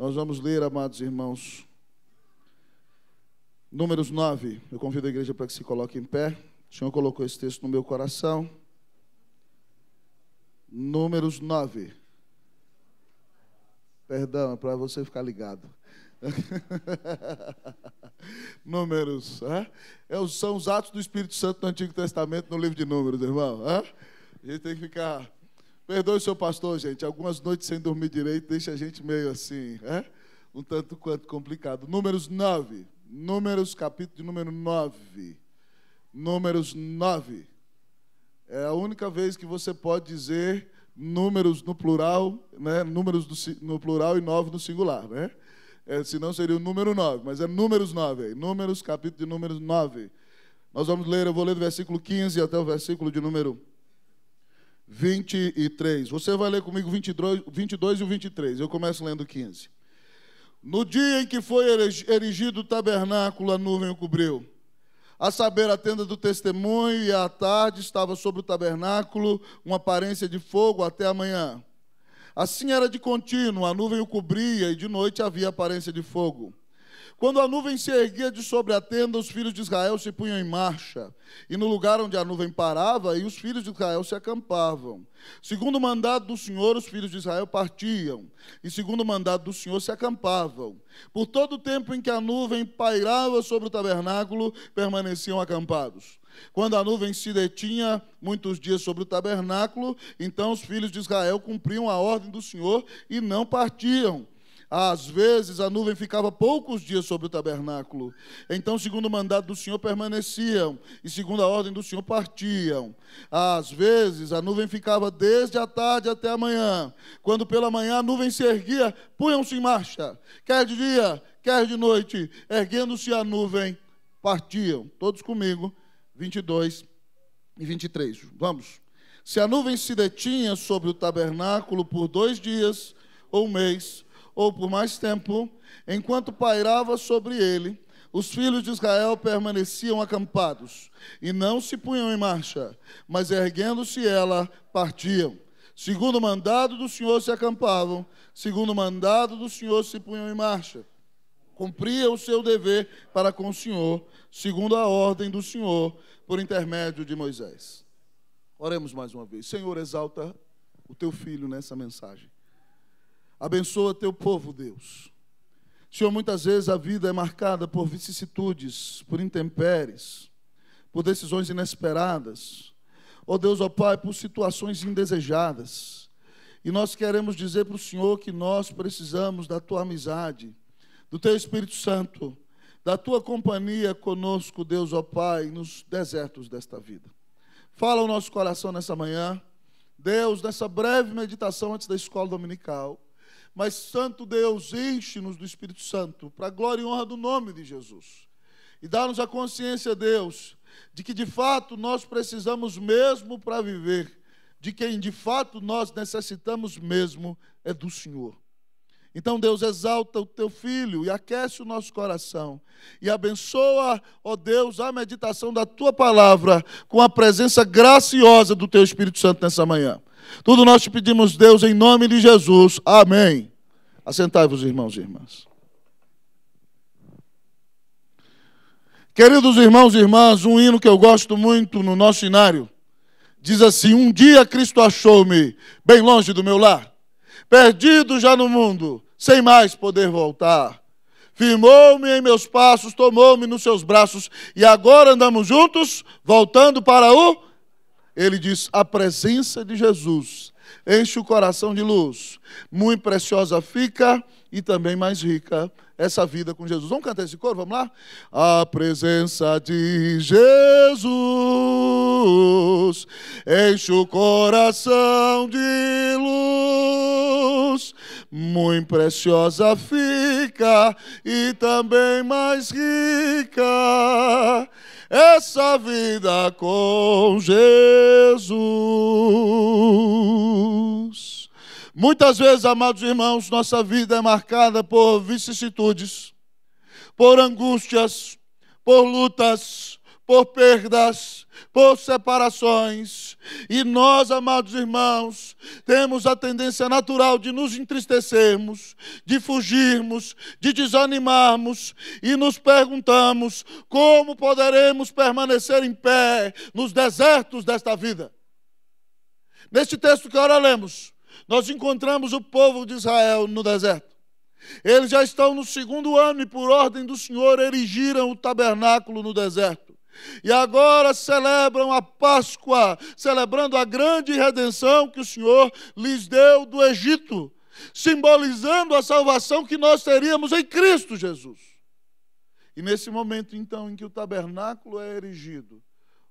Nós vamos ler, amados irmãos, Números 9. Eu convido a igreja para que se coloque em pé. O Senhor colocou esse texto no meu coração. Números 9. Perdão, é para você ficar ligado. números. É? são os atos do Espírito Santo no Antigo Testamento, no livro de Números, irmão. É? A gente tem que ficar Perdoe o seu pastor, gente. Algumas noites sem dormir direito deixa a gente meio assim, é? um tanto quanto complicado. Números 9. Números, capítulo de número 9. Números 9. É a única vez que você pode dizer números no plural, né? números do, no plural e nove no singular, né? É, senão seria o número 9, mas é números 9 aí. Números, capítulo de número 9. Nós vamos ler, eu vou ler do versículo 15 até o versículo de número 23. Você vai ler comigo 22, e o 23. Eu começo lendo 15. No dia em que foi erigido o tabernáculo, a nuvem o cobriu. A saber, a tenda do testemunho, e à tarde estava sobre o tabernáculo uma aparência de fogo até amanhã. Assim era de contínuo, a nuvem o cobria, e de noite havia aparência de fogo. Quando a nuvem se erguia de sobre a tenda, os filhos de Israel se punham em marcha, e no lugar onde a nuvem parava, e os filhos de Israel se acampavam. Segundo o mandado do Senhor, os filhos de Israel partiam, e segundo o mandado do Senhor se acampavam. Por todo o tempo em que a nuvem pairava sobre o tabernáculo, permaneciam acampados. Quando a nuvem se detinha muitos dias sobre o tabernáculo, então os filhos de Israel cumpriam a ordem do Senhor e não partiam. Às vezes a nuvem ficava poucos dias sobre o tabernáculo. Então, segundo o mandato do Senhor, permaneciam, e segundo a ordem do Senhor, partiam. Às vezes a nuvem ficava desde a tarde até a manhã. Quando pela manhã a nuvem se erguia, punham-se em marcha, quer de dia, quer de noite, erguendo-se a nuvem, partiam. Todos comigo, 22 e 23. Vamos. Se a nuvem se detinha sobre o tabernáculo por dois dias ou um mês, ou por mais tempo, enquanto pairava sobre ele, os filhos de Israel permaneciam acampados e não se punham em marcha, mas erguendo-se ela, partiam. Segundo o mandado do Senhor se acampavam, segundo o mandado do Senhor se punham em marcha. Cumpria o seu dever para com o Senhor, segundo a ordem do Senhor, por intermédio de Moisés. Oremos mais uma vez. Senhor, exalta o teu filho nessa mensagem. Abençoa teu povo, Deus. Senhor, muitas vezes a vida é marcada por vicissitudes, por intempéries, por decisões inesperadas. Ó oh Deus, ó oh Pai, por situações indesejadas. E nós queremos dizer para o Senhor que nós precisamos da tua amizade, do teu Espírito Santo, da tua companhia conosco, Deus, ó oh Pai, nos desertos desta vida. Fala o nosso coração nessa manhã. Deus, nessa breve meditação antes da escola dominical. Mas, Santo Deus, enche-nos do Espírito Santo, para a glória e honra do nome de Jesus. E dá-nos a consciência, Deus, de que de fato nós precisamos mesmo para viver, de quem de fato nós necessitamos mesmo é do Senhor. Então, Deus, exalta o teu filho e aquece o nosso coração. E abençoa, ó Deus, a meditação da tua palavra com a presença graciosa do teu Espírito Santo nessa manhã. Tudo nós te pedimos, Deus, em nome de Jesus. Amém. Assentai-vos, irmãos e irmãs. Queridos irmãos e irmãs, um hino que eu gosto muito no nosso cenário diz assim: Um dia Cristo achou-me bem longe do meu lar, perdido já no mundo, sem mais poder voltar. Firmou-me em meus passos, tomou-me nos seus braços e agora andamos juntos, voltando para o ele diz: a presença de Jesus enche o coração de luz, muito preciosa fica e também mais rica essa vida com Jesus. Vamos cantar esse coro? Vamos lá? A presença de Jesus enche o coração de luz, muito preciosa fica e também mais rica essa vida com Jesus. Muitas vezes, amados irmãos, nossa vida é marcada por vicissitudes, por angústias, por lutas, por perdas, por separações. E nós, amados irmãos, temos a tendência natural de nos entristecermos, de fugirmos, de desanimarmos e nos perguntamos como poderemos permanecer em pé nos desertos desta vida. Neste texto que agora lemos, nós encontramos o povo de Israel no deserto. Eles já estão no segundo ano e, por ordem do Senhor, erigiram o tabernáculo no deserto. E agora celebram a Páscoa, celebrando a grande redenção que o Senhor lhes deu do Egito, simbolizando a salvação que nós teríamos em Cristo Jesus. E nesse momento, então, em que o tabernáculo é erigido,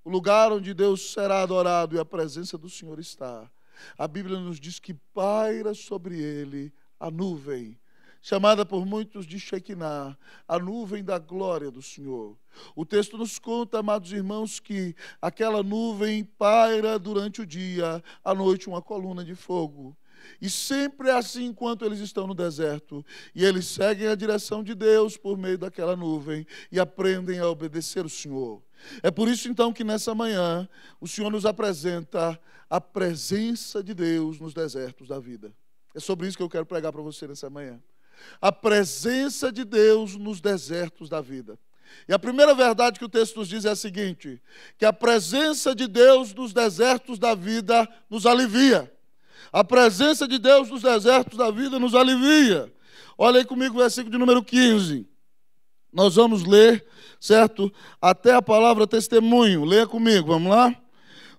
o lugar onde Deus será adorado e a presença do Senhor está, a Bíblia nos diz que paira sobre ele a nuvem chamada por muitos de Shekinah, a nuvem da glória do Senhor. O texto nos conta, amados irmãos, que aquela nuvem paira durante o dia, à noite uma coluna de fogo. E sempre é assim enquanto eles estão no deserto. E eles seguem a direção de Deus por meio daquela nuvem e aprendem a obedecer o Senhor. É por isso então que nessa manhã o Senhor nos apresenta a presença de Deus nos desertos da vida. É sobre isso que eu quero pregar para você nessa manhã a presença de Deus nos desertos da vida. E a primeira verdade que o texto nos diz é a seguinte: que a presença de Deus nos desertos da vida nos alivia. A presença de Deus nos desertos da vida nos alivia. Olha aí comigo o versículo de número 15. Nós vamos ler, certo? Até a palavra testemunho. Leia comigo, vamos lá?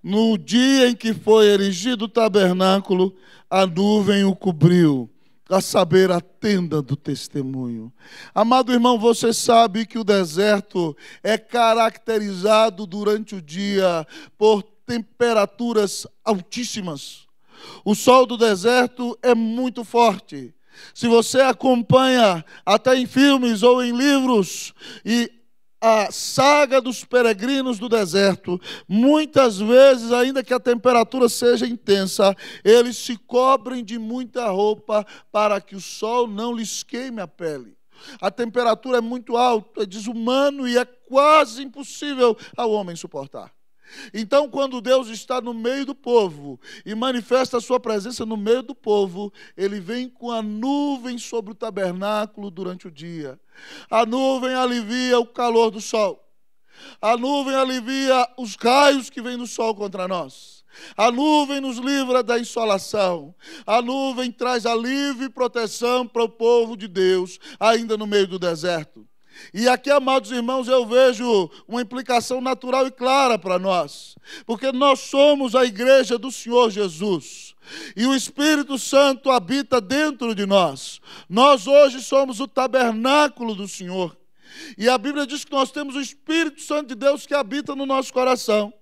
No dia em que foi erigido o tabernáculo, a nuvem o cobriu a saber, a tenda do testemunho. Amado irmão, você sabe que o deserto é caracterizado durante o dia por temperaturas altíssimas. O sol do deserto é muito forte. Se você acompanha até em filmes ou em livros e a saga dos peregrinos do deserto, muitas vezes, ainda que a temperatura seja intensa, eles se cobrem de muita roupa para que o sol não lhes queime a pele. A temperatura é muito alta, é desumano e é quase impossível ao homem suportar. Então, quando Deus está no meio do povo e manifesta a sua presença no meio do povo, ele vem com a nuvem sobre o tabernáculo durante o dia. A nuvem alivia o calor do sol. A nuvem alivia os raios que vêm do sol contra nós. A nuvem nos livra da insolação. A nuvem traz alívio e proteção para o povo de Deus, ainda no meio do deserto. E aqui, amados irmãos, eu vejo uma implicação natural e clara para nós, porque nós somos a igreja do Senhor Jesus. E o Espírito Santo habita dentro de nós. Nós hoje somos o tabernáculo do Senhor. E a Bíblia diz que nós temos o Espírito Santo de Deus que habita no nosso coração.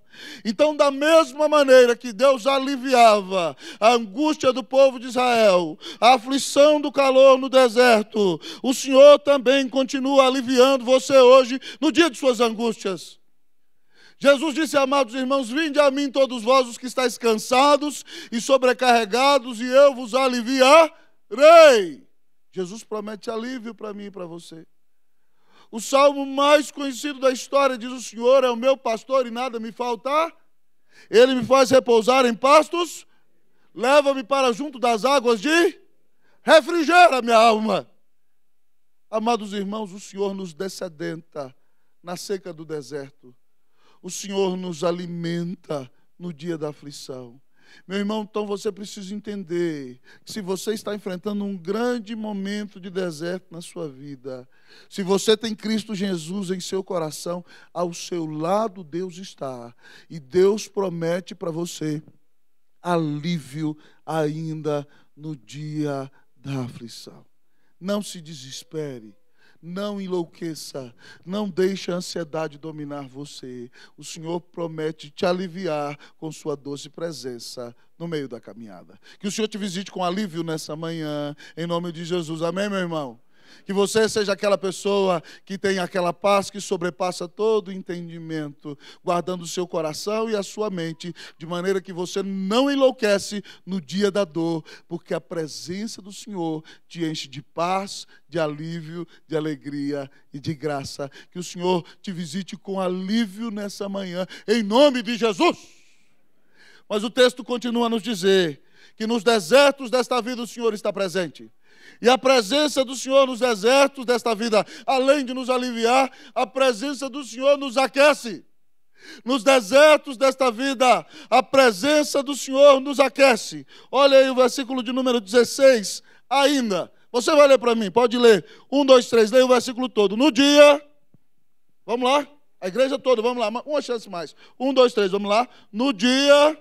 Então, da mesma maneira que Deus aliviava a angústia do povo de Israel, a aflição do calor no deserto, o Senhor também continua aliviando você hoje no dia de suas angústias. Jesus disse, amados irmãos, vinde a mim todos vós os que estáis cansados e sobrecarregados, e eu vos aliviarei. Jesus promete alívio para mim e para você. O salmo mais conhecido da história diz: O Senhor é o meu pastor e nada me faltar. Ele me faz repousar em pastos, leva-me para junto das águas de refrigera minha alma. Amados irmãos, o Senhor nos descedenta na seca do deserto. O Senhor nos alimenta no dia da aflição. Meu irmão, então você precisa entender que se você está enfrentando um grande momento de deserto na sua vida, se você tem Cristo Jesus em seu coração, ao seu lado Deus está. E Deus promete para você alívio ainda no dia da aflição. Não se desespere. Não enlouqueça, não deixe a ansiedade dominar você. O Senhor promete te aliviar com sua doce presença no meio da caminhada. Que o Senhor te visite com alívio nessa manhã, em nome de Jesus. Amém, meu irmão. Que você seja aquela pessoa que tem aquela paz que sobrepassa todo entendimento, guardando o seu coração e a sua mente, de maneira que você não enlouquece no dia da dor, porque a presença do Senhor te enche de paz, de alívio, de alegria e de graça. Que o Senhor te visite com alívio nessa manhã, em nome de Jesus. Mas o texto continua a nos dizer que nos desertos desta vida o Senhor está presente. E a presença do Senhor nos desertos desta vida, além de nos aliviar, a presença do Senhor nos aquece. Nos desertos desta vida, a presença do Senhor nos aquece. Olha aí o versículo de número 16, ainda. Você vai ler para mim, pode ler. Um, dois, três, leia o versículo todo. No dia. Vamos lá? A igreja toda, vamos lá, uma chance mais. Um, dois, três, vamos lá. No dia.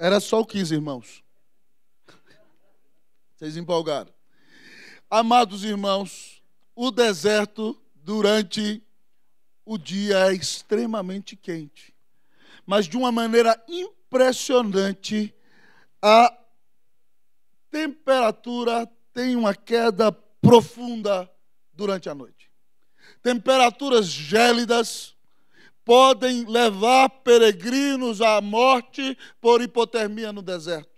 Era só o 15, irmãos. Vocês empolgaram. Amados irmãos, o deserto durante o dia é extremamente quente, mas de uma maneira impressionante, a temperatura tem uma queda profunda durante a noite. Temperaturas gélidas podem levar peregrinos à morte por hipotermia no deserto.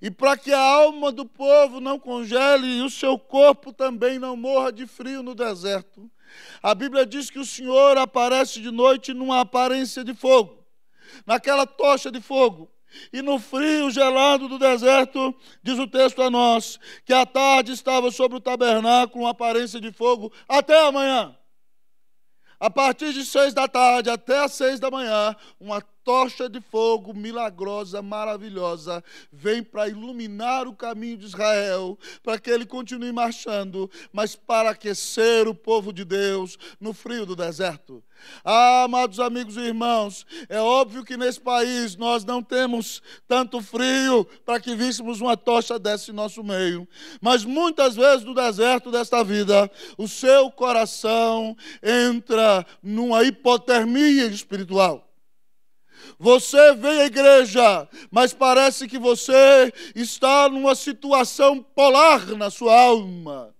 E para que a alma do povo não congele e o seu corpo também não morra de frio no deserto. A Bíblia diz que o Senhor aparece de noite numa aparência de fogo, naquela tocha de fogo. E no frio gelado do deserto, diz o texto a nós, que à tarde estava sobre o tabernáculo uma aparência de fogo até amanhã. A partir de seis da tarde até as seis da manhã, uma tocha de fogo milagrosa, maravilhosa, vem para iluminar o caminho de Israel, para que ele continue marchando, mas para aquecer o povo de Deus no frio do deserto. Ah, amados amigos e irmãos, é óbvio que nesse país nós não temos tanto frio para que víssemos uma tocha desse em nosso meio. Mas muitas vezes no deserto desta vida, o seu coração entra numa hipotermia espiritual. Você vem à igreja, mas parece que você está numa situação polar na sua alma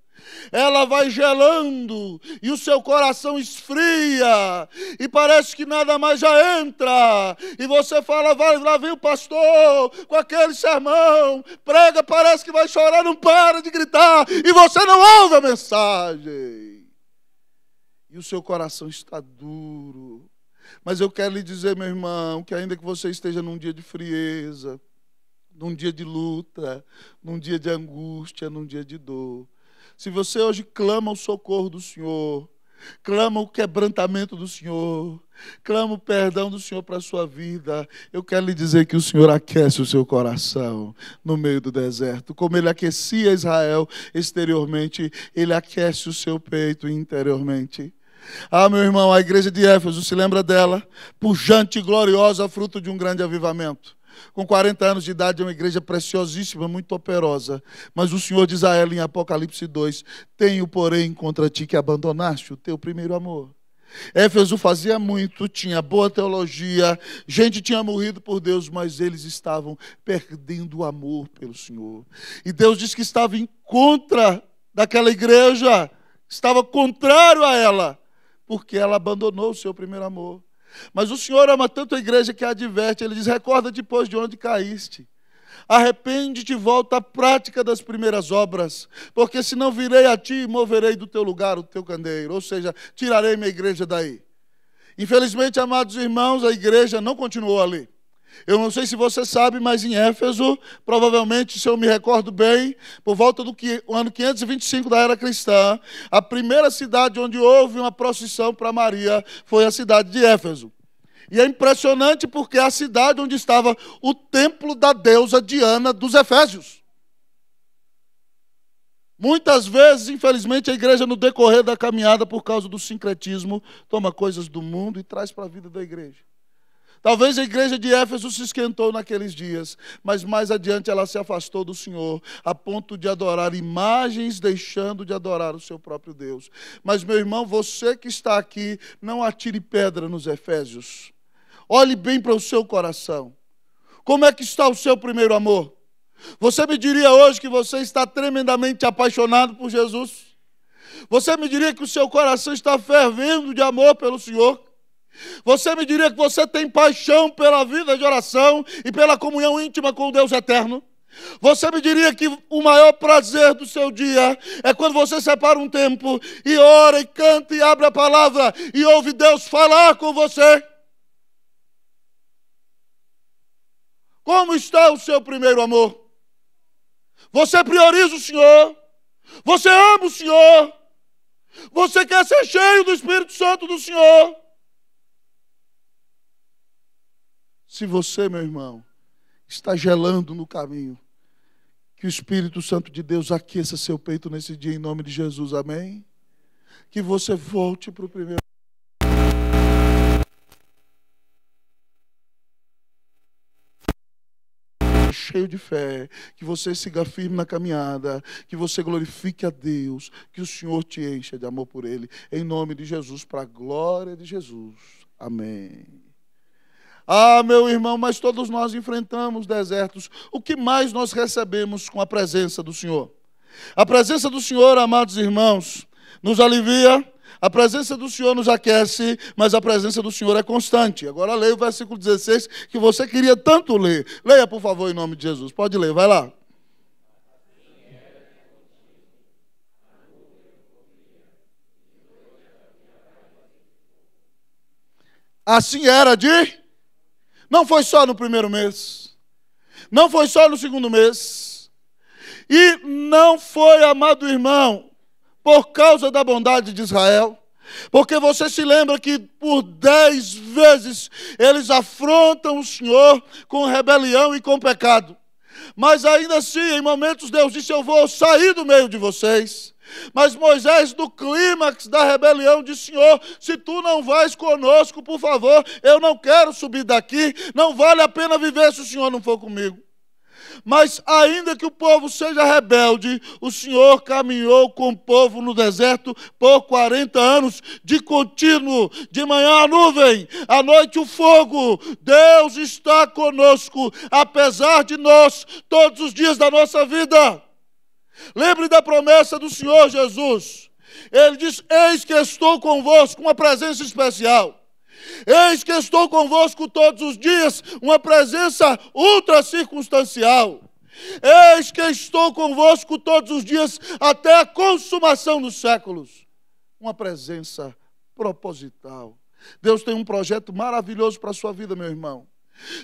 ela vai gelando e o seu coração esfria e parece que nada mais já entra. E você fala, vai lá vem o pastor com aquele sermão, prega, parece que vai chorar, não para de gritar e você não ouve a mensagem. E o seu coração está duro. Mas eu quero lhe dizer, meu irmão, que ainda que você esteja num dia de frieza, num dia de luta, num dia de angústia, num dia de dor, se você hoje clama o socorro do Senhor, clama o quebrantamento do Senhor, clama o perdão do Senhor para a sua vida. Eu quero lhe dizer que o Senhor aquece o seu coração no meio do deserto. Como ele aquecia Israel exteriormente, ele aquece o seu peito interiormente. Ah, meu irmão, a igreja de Éfeso se lembra dela, pujante e gloriosa, fruto de um grande avivamento. Com 40 anos de idade, é uma igreja preciosíssima, muito operosa. Mas o Senhor diz a ela em Apocalipse 2: Tenho, porém, contra ti que abandonaste o teu primeiro amor. Éfeso fazia muito, tinha boa teologia, gente tinha morrido por Deus, mas eles estavam perdendo o amor pelo Senhor. E Deus disse que estava em contra daquela igreja, estava contrário a ela porque ela abandonou o seu primeiro amor. Mas o Senhor ama tanto a igreja que a adverte, ele diz: recorda depois de onde caíste. Arrepende-te e volta à prática das primeiras obras, porque senão virei a ti e moverei do teu lugar o teu candeeiro, ou seja, tirarei minha igreja daí. Infelizmente, amados irmãos, a igreja não continuou ali. Eu não sei se você sabe, mas em Éfeso, provavelmente, se eu me recordo bem, por volta do ano 525 da era cristã, a primeira cidade onde houve uma procissão para Maria foi a cidade de Éfeso. E é impressionante porque é a cidade onde estava o templo da deusa Diana dos Efésios. Muitas vezes, infelizmente, a igreja, no decorrer da caminhada, por causa do sincretismo, toma coisas do mundo e traz para a vida da igreja. Talvez a igreja de Éfeso se esquentou naqueles dias, mas mais adiante ela se afastou do Senhor, a ponto de adorar imagens, deixando de adorar o seu próprio Deus. Mas, meu irmão, você que está aqui, não atire pedra nos Efésios. Olhe bem para o seu coração. Como é que está o seu primeiro amor? Você me diria hoje que você está tremendamente apaixonado por Jesus? Você me diria que o seu coração está fervendo de amor pelo Senhor? Você me diria que você tem paixão pela vida de oração e pela comunhão íntima com Deus eterno? Você me diria que o maior prazer do seu dia é quando você separa um tempo e ora e canta e abre a palavra e ouve Deus falar com você? Como está o seu primeiro amor? Você prioriza o Senhor? Você ama o Senhor? Você quer ser cheio do Espírito Santo do Senhor? Se você, meu irmão, está gelando no caminho, que o Espírito Santo de Deus aqueça seu peito nesse dia, em nome de Jesus, amém? Que você volte para o primeiro. cheio de fé, que você siga firme na caminhada, que você glorifique a Deus, que o Senhor te encha de amor por Ele, em nome de Jesus, para a glória de Jesus. Amém. Ah, meu irmão, mas todos nós enfrentamos desertos. O que mais nós recebemos com a presença do Senhor? A presença do Senhor, amados irmãos, nos alivia, a presença do Senhor nos aquece, mas a presença do Senhor é constante. Agora leia o versículo 16 que você queria tanto ler. Leia, por favor, em nome de Jesus. Pode ler, vai lá. Assim era de não foi só no primeiro mês. Não foi só no segundo mês. E não foi, amado irmão, por causa da bondade de Israel. Porque você se lembra que por dez vezes eles afrontam o Senhor com rebelião e com pecado. Mas ainda assim, em momentos, Deus disse: Eu vou sair do meio de vocês mas Moisés, no clímax da rebelião, disse: Senhor, se tu não vais conosco, por favor, eu não quero subir daqui, não vale a pena viver se o Senhor não for comigo. Mas ainda que o povo seja rebelde, o Senhor caminhou com o povo no deserto por 40 anos, de contínuo, de manhã a nuvem, à noite o fogo. Deus está conosco, apesar de nós, todos os dias da nossa vida. Lembre da promessa do Senhor Jesus. Ele diz: Eis que estou convosco, uma presença especial. Eis que estou convosco todos os dias, uma presença ultra circunstancial. Eis que estou convosco todos os dias até a consumação dos séculos. Uma presença proposital. Deus tem um projeto maravilhoso para a sua vida, meu irmão.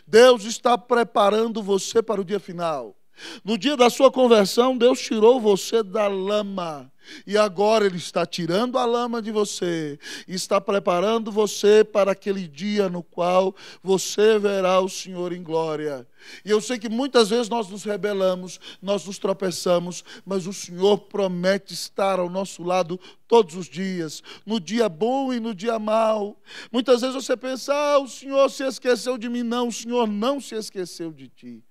Deus está preparando você para o dia final. No dia da sua conversão, Deus tirou você da lama. E agora Ele está tirando a lama de você, está preparando você para aquele dia no qual você verá o Senhor em glória. E eu sei que muitas vezes nós nos rebelamos, nós nos tropeçamos, mas o Senhor promete estar ao nosso lado todos os dias, no dia bom e no dia mau. Muitas vezes você pensa, ah, o Senhor se esqueceu de mim. Não, o Senhor não se esqueceu de ti.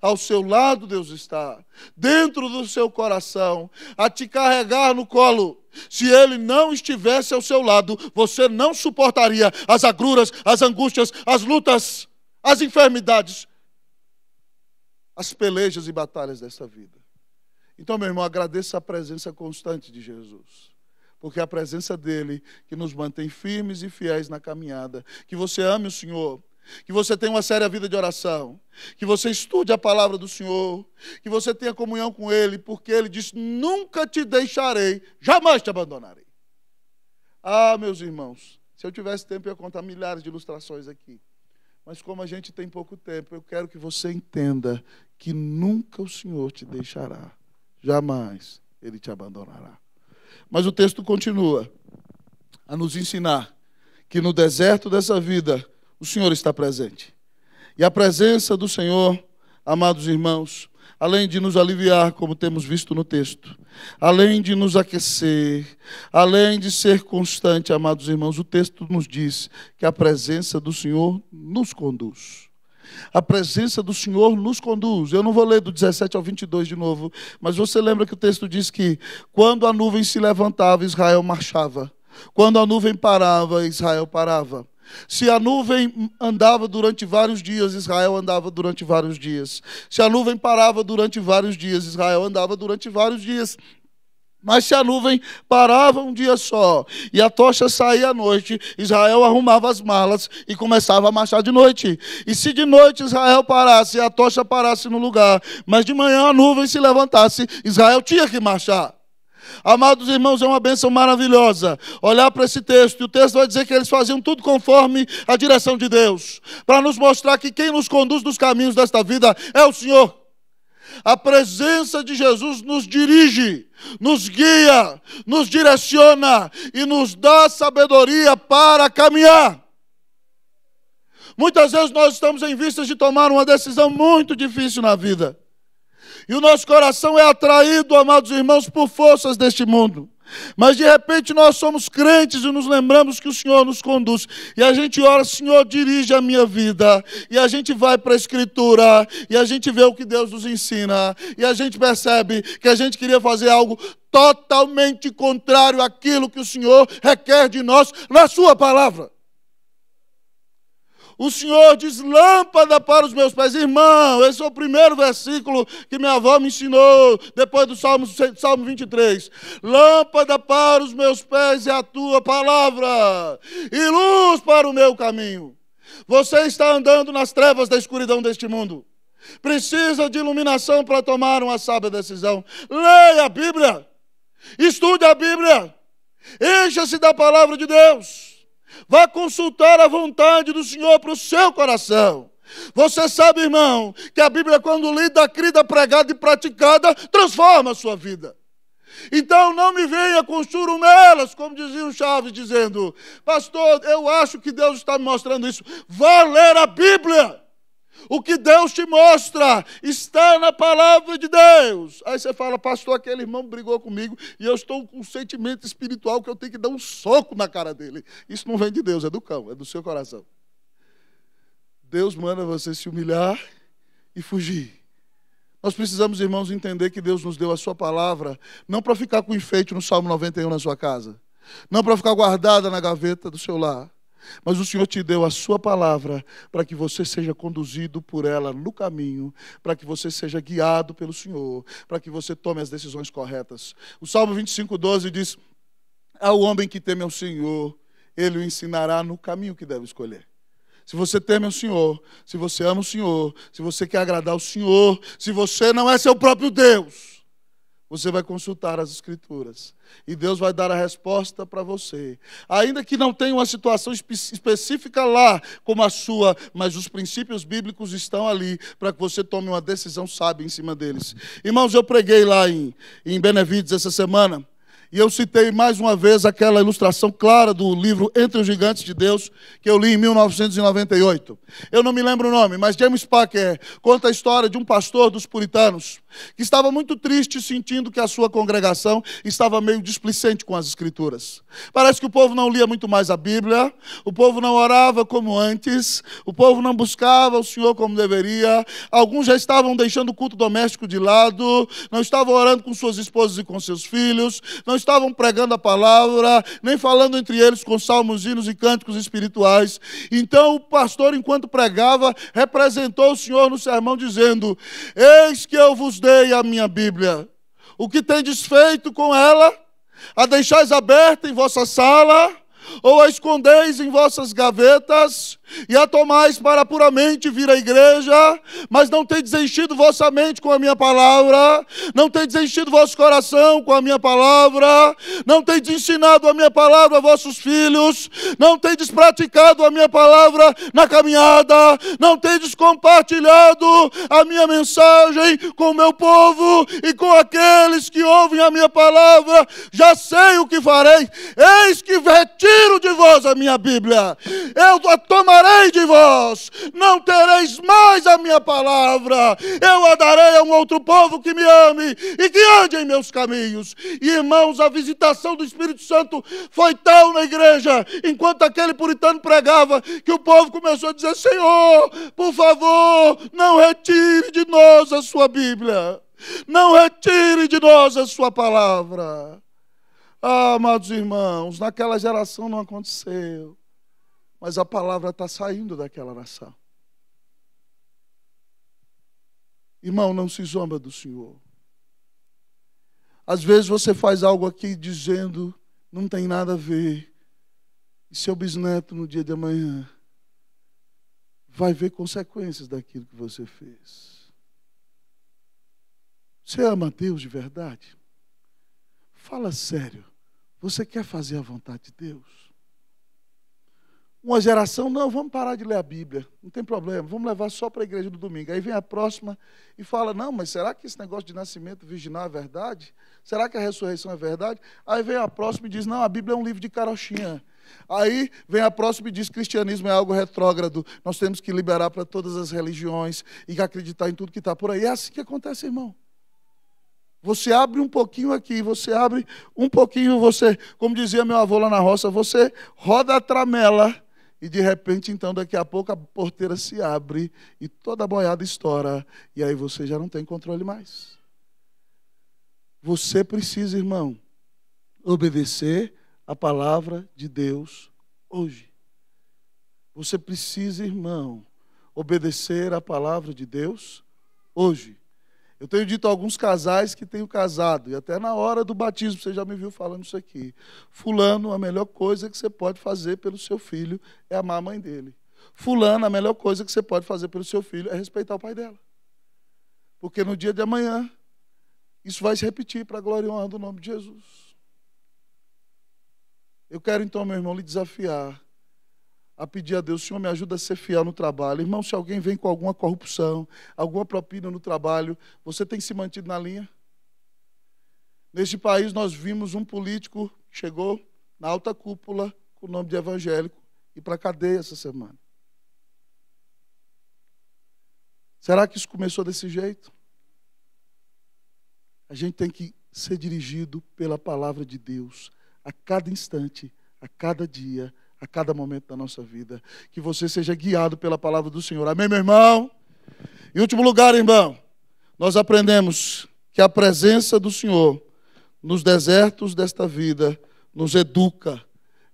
Ao seu lado Deus está, dentro do seu coração, a te carregar no colo. Se ele não estivesse ao seu lado, você não suportaria as agruras, as angústias, as lutas, as enfermidades, as pelejas e batalhas desta vida. Então, meu irmão, agradeça a presença constante de Jesus porque é a presença dele que nos mantém firmes e fiéis na caminhada. Que você ame o Senhor que você tenha uma séria vida de oração, que você estude a palavra do Senhor, que você tenha comunhão com Ele, porque Ele disse: Nunca te deixarei, jamais te abandonarei. Ah, meus irmãos, se eu tivesse tempo, eu ia contar milhares de ilustrações aqui. Mas como a gente tem pouco tempo, eu quero que você entenda que nunca o Senhor te deixará, jamais Ele te abandonará. Mas o texto continua a nos ensinar que no deserto dessa vida, o Senhor está presente. E a presença do Senhor, amados irmãos, além de nos aliviar, como temos visto no texto, além de nos aquecer, além de ser constante, amados irmãos, o texto nos diz que a presença do Senhor nos conduz. A presença do Senhor nos conduz. Eu não vou ler do 17 ao 22 de novo, mas você lembra que o texto diz que quando a nuvem se levantava, Israel marchava. Quando a nuvem parava, Israel parava. Se a nuvem andava durante vários dias, Israel andava durante vários dias. Se a nuvem parava durante vários dias, Israel andava durante vários dias. Mas se a nuvem parava um dia só e a tocha saía à noite, Israel arrumava as malas e começava a marchar de noite. E se de noite Israel parasse e a tocha parasse no lugar, mas de manhã a nuvem se levantasse, Israel tinha que marchar. Amados irmãos, é uma bênção maravilhosa olhar para esse texto. E o texto vai dizer que eles faziam tudo conforme a direção de Deus, para nos mostrar que quem nos conduz nos caminhos desta vida é o Senhor. A presença de Jesus nos dirige, nos guia, nos direciona e nos dá sabedoria para caminhar. Muitas vezes nós estamos em vistas de tomar uma decisão muito difícil na vida. E o nosso coração é atraído, amados irmãos, por forças deste mundo. Mas de repente nós somos crentes e nos lembramos que o Senhor nos conduz. E a gente ora, Senhor, dirige a minha vida. E a gente vai para a Escritura. E a gente vê o que Deus nos ensina. E a gente percebe que a gente queria fazer algo totalmente contrário àquilo que o Senhor requer de nós na Sua palavra. O Senhor diz lâmpada para os meus pés. Irmão, esse é o primeiro versículo que minha avó me ensinou, depois do Salmo, Salmo 23. Lâmpada para os meus pés é a tua palavra, e luz para o meu caminho. Você está andando nas trevas da escuridão deste mundo. Precisa de iluminação para tomar uma sábia decisão. Leia a Bíblia. Estude a Bíblia. Encha-se da palavra de Deus. Vá consultar a vontade do Senhor para o seu coração. Você sabe, irmão, que a Bíblia, quando lida, crida, pregada e praticada, transforma a sua vida. Então não me venha com churumelas, como dizia o Chaves, dizendo: Pastor, eu acho que Deus está me mostrando isso. Vá ler a Bíblia. O que Deus te mostra está na palavra de Deus. Aí você fala, pastor, aquele irmão brigou comigo e eu estou com um sentimento espiritual que eu tenho que dar um soco na cara dele. Isso não vem de Deus, é do cão, é do seu coração. Deus manda você se humilhar e fugir. Nós precisamos, irmãos, entender que Deus nos deu a sua palavra, não para ficar com enfeite no Salmo 91 na sua casa, não para ficar guardada na gaveta do seu lar, mas o Senhor te deu a sua palavra para que você seja conduzido por ela no caminho, para que você seja guiado pelo Senhor, para que você tome as decisões corretas. O Salmo 25, 12 diz: Ao homem que teme ao Senhor, ele o ensinará no caminho que deve escolher. Se você teme ao Senhor, se você ama o Senhor, se você quer agradar o Senhor, se você não é seu próprio Deus você vai consultar as Escrituras. E Deus vai dar a resposta para você. Ainda que não tenha uma situação espe específica lá, como a sua, mas os princípios bíblicos estão ali para que você tome uma decisão sábia em cima deles. Irmãos, eu preguei lá em, em Benevides essa semana. E eu citei mais uma vez aquela ilustração clara do livro Entre os Gigantes de Deus, que eu li em 1998. Eu não me lembro o nome, mas James Packer conta a história de um pastor dos puritanos que estava muito triste, sentindo que a sua congregação estava meio displicente com as Escrituras. Parece que o povo não lia muito mais a Bíblia, o povo não orava como antes, o povo não buscava o Senhor como deveria, alguns já estavam deixando o culto doméstico de lado, não estavam orando com suas esposas e com seus filhos, não estavam pregando a palavra, nem falando entre eles com salmos, hinos e cânticos espirituais. Então o pastor, enquanto pregava, representou o Senhor no sermão, dizendo: Eis que eu vos dei a minha Bíblia. O que tendes feito com ela? A deixais aberta em vossa sala? Ou a escondeis em vossas gavetas? E a tomais para puramente vir à igreja, mas não tem enchido vossa mente com a minha palavra, não tem enchido vosso coração com a minha palavra, não tem ensinado a minha palavra a vossos filhos, não tem despraticado a minha palavra na caminhada, não tem descompartilhado a minha mensagem com o meu povo e com aqueles que ouvem a minha palavra, já sei o que farei, eis que retiro de vós a minha Bíblia, eu a tomarei farei de vós, não tereis mais a minha palavra. Eu a darei a um outro povo que me ame e que ande em meus caminhos. E irmãos, a visitação do Espírito Santo foi tal na igreja, enquanto aquele puritano pregava, que o povo começou a dizer: Senhor, por favor, não retire de nós a sua Bíblia. Não retire de nós a sua palavra. Ah, amados irmãos, naquela geração não aconteceu mas a palavra está saindo daquela nação. Irmão, não se zomba do Senhor. Às vezes você faz algo aqui dizendo, não tem nada a ver. E seu bisneto no dia de amanhã vai ver consequências daquilo que você fez. Você ama Deus de verdade? Fala sério. Você quer fazer a vontade de Deus? uma geração, não, vamos parar de ler a Bíblia, não tem problema, vamos levar só para a igreja do domingo. Aí vem a próxima e fala: não, mas será que esse negócio de nascimento virginal é verdade? Será que a ressurreição é verdade? Aí vem a próxima e diz: não, a Bíblia é um livro de carochinha. Aí vem a próxima e diz: cristianismo é algo retrógrado, nós temos que liberar para todas as religiões e acreditar em tudo que está por aí. É assim que acontece, irmão. Você abre um pouquinho aqui, você abre um pouquinho, você, como dizia meu avô lá na roça, você roda a tramela e de repente, então, daqui a pouco a porteira se abre e toda a boiada estoura. E aí você já não tem controle mais. Você precisa, irmão, obedecer a palavra de Deus hoje. Você precisa, irmão, obedecer a palavra de Deus hoje. Eu tenho dito a alguns casais que tenho casado, e até na hora do batismo você já me viu falando isso aqui. Fulano, a melhor coisa que você pode fazer pelo seu filho é amar a mãe dele. Fulano, a melhor coisa que você pode fazer pelo seu filho é respeitar o pai dela. Porque no dia de amanhã, isso vai se repetir para a glória e honra do nome de Jesus. Eu quero então, meu irmão, lhe desafiar a pedir a Deus, Senhor, me ajuda a ser fiel no trabalho. Irmão, se alguém vem com alguma corrupção, alguma propina no trabalho, você tem se mantido na linha? Neste país nós vimos um político que chegou na alta cúpula com o nome de evangélico e para a cadeia essa semana. Será que isso começou desse jeito? A gente tem que ser dirigido pela palavra de Deus a cada instante, a cada dia, a cada momento da nossa vida. Que você seja guiado pela palavra do Senhor. Amém, meu irmão? Em último lugar, irmão, nós aprendemos que a presença do Senhor nos desertos desta vida nos educa,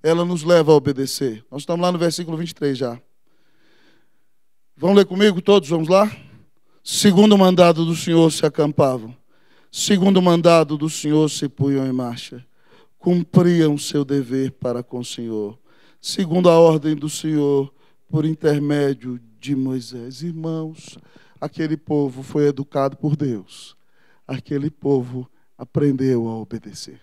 ela nos leva a obedecer. Nós estamos lá no versículo 23 já. Vão ler comigo todos, vamos lá? Segundo o mandado do Senhor se acampavam. Segundo o mandado do Senhor se punham em marcha. Cumpriam seu dever para com o Senhor segundo a ordem do Senhor, por intermédio de Moisés. Irmãos, aquele povo foi educado por Deus. Aquele povo aprendeu a obedecer.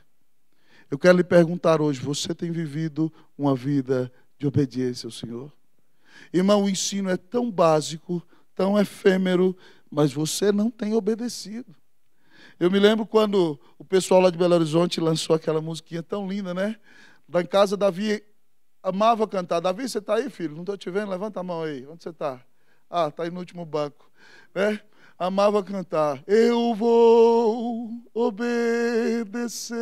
Eu quero lhe perguntar hoje: você tem vivido uma vida de obediência ao Senhor? Irmão, o ensino é tão básico, tão efêmero, mas você não tem obedecido. Eu me lembro quando o pessoal lá de Belo Horizonte lançou aquela musiquinha tão linda, né? Da Casa Davi amava cantar. Davi, você está aí, filho? Não estou te vendo? Levanta a mão aí. Onde você está? Ah, está aí no último banco. Né? Amava cantar. Eu vou obedecer.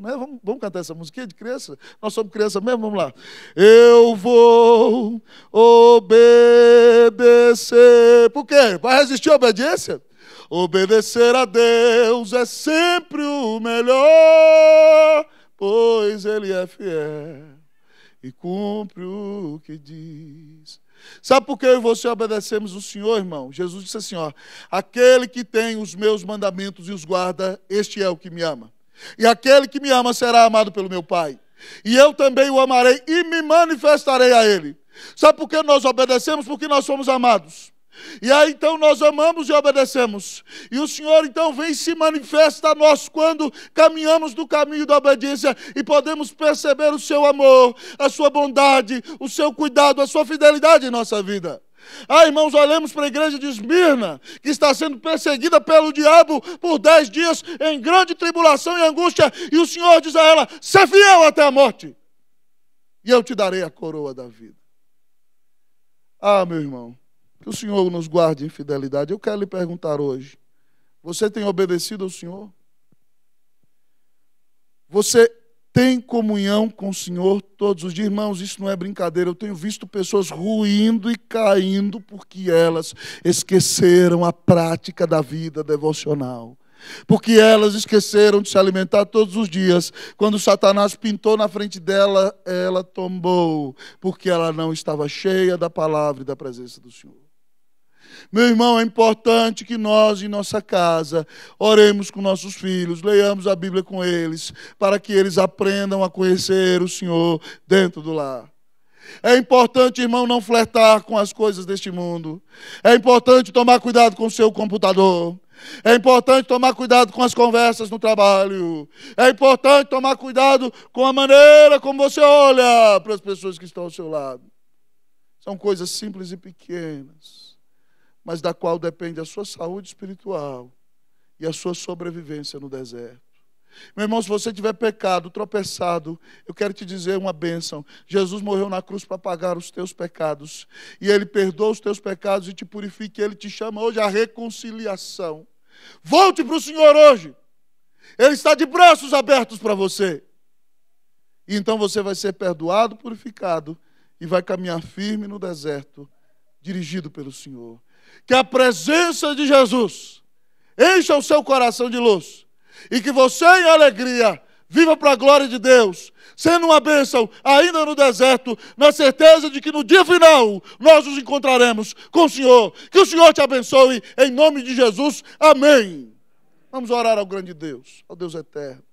Né? Vamos, vamos cantar essa musiquinha de criança? Nós somos criança mesmo? Vamos lá. Eu vou obedecer. Por quê? Vai resistir à obediência? Obedecer a Deus é sempre o melhor, pois Ele é fiel e cumpre o que diz. Sabe por que eu e você obedecemos o Senhor, irmão? Jesus disse assim: ó, aquele que tem os meus mandamentos e os guarda, este é o que me ama. E aquele que me ama será amado pelo meu Pai. E eu também o amarei e me manifestarei a ele. Sabe por que nós obedecemos? Porque nós somos amados. E aí então nós amamos e obedecemos. E o Senhor então vem e se manifesta a nós quando caminhamos no caminho da obediência e podemos perceber o seu amor, a sua bondade, o seu cuidado, a sua fidelidade em nossa vida. Ah, irmãos, olhamos para a igreja de Esmirna, que está sendo perseguida pelo diabo por dez dias, em grande tribulação e angústia, e o Senhor diz a ela: Ser fiel até a morte, e eu te darei a coroa da vida. Ah, meu irmão, que o Senhor nos guarde em fidelidade. Eu quero lhe perguntar hoje: você tem obedecido ao Senhor? Você tem comunhão com o Senhor todos os dias. Irmãos, isso não é brincadeira. Eu tenho visto pessoas ruindo e caindo porque elas esqueceram a prática da vida devocional. Porque elas esqueceram de se alimentar todos os dias. Quando Satanás pintou na frente dela, ela tombou, porque ela não estava cheia da palavra e da presença do Senhor. Meu irmão, é importante que nós, em nossa casa, oremos com nossos filhos, leamos a Bíblia com eles, para que eles aprendam a conhecer o Senhor dentro do lar. É importante, irmão, não flertar com as coisas deste mundo. É importante tomar cuidado com o seu computador. É importante tomar cuidado com as conversas no trabalho. É importante tomar cuidado com a maneira como você olha para as pessoas que estão ao seu lado. São coisas simples e pequenas mas da qual depende a sua saúde espiritual e a sua sobrevivência no deserto. Meu irmão, se você tiver pecado, tropeçado, eu quero te dizer uma bênção. Jesus morreu na cruz para pagar os teus pecados. E Ele perdoa os teus pecados e te purifica. E Ele te chama hoje à reconciliação. Volte para o Senhor hoje. Ele está de braços abertos para você. E então você vai ser perdoado, purificado e vai caminhar firme no deserto, dirigido pelo Senhor que a presença de Jesus encha o seu coração de luz e que você, em alegria, viva para a glória de Deus, sendo uma bênção ainda no deserto, na certeza de que no dia final nós nos encontraremos com o Senhor. Que o Senhor te abençoe, em nome de Jesus. Amém. Vamos orar ao grande Deus, ao Deus eterno.